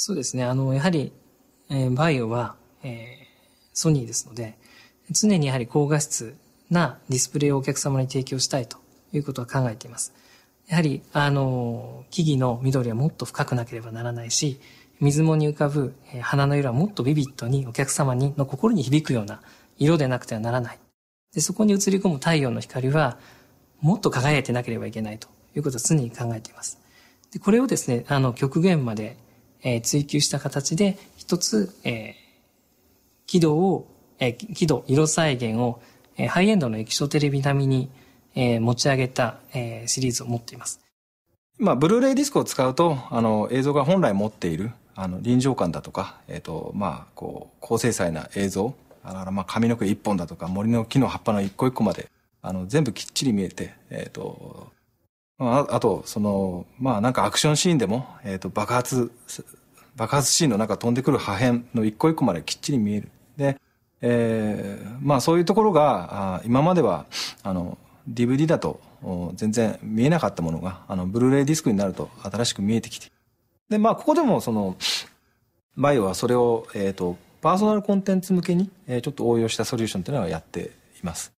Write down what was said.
そうですね。あの、やはり、えー、バイオは、えー、ソニーですので、常にやはり高画質なディスプレイをお客様に提供したいということは考えています。やはり、あの、木々の緑はもっと深くなければならないし、水面に浮かぶ、え花の色はもっとビビッドにお客様にの心に響くような色でなくてはならない。でそこに映り込む太陽の光は、もっと輝いてなければいけないということを常に考えています。でこれをですね、あの、極限までえ追求した形で、一つ、え軌道を、え軌道、色再現を、えハイエンドの液晶テレビ並みに、え持ち上げた、えシリーズを持っています。まあ、ブルーレイディスクを使うと、あの、映像が本来持っている、あの、臨場感だとか、えっ、ー、と、まあ、こう、高精細な映像、あらまあ、髪の毛一本だとか、森の木の葉っぱの一個一個まで、あの、全部きっちり見えて、えっ、ー、と、ああと、その、まあ、なんかアクションシーンでも、えっ、ー、と、爆発爆発シーンの中飛んでくる破片の一個一個まできっちり見える。で、えー、まあそういうところが、あ今までは、あの、DVD だと全然見えなかったものが、あの、ブルーレイディスクになると新しく見えてきて。で、まあここでもその、バイオはそれを、えっ、ー、と、パーソナルコンテンツ向けに、えちょっと応用したソリューションというのはやっています。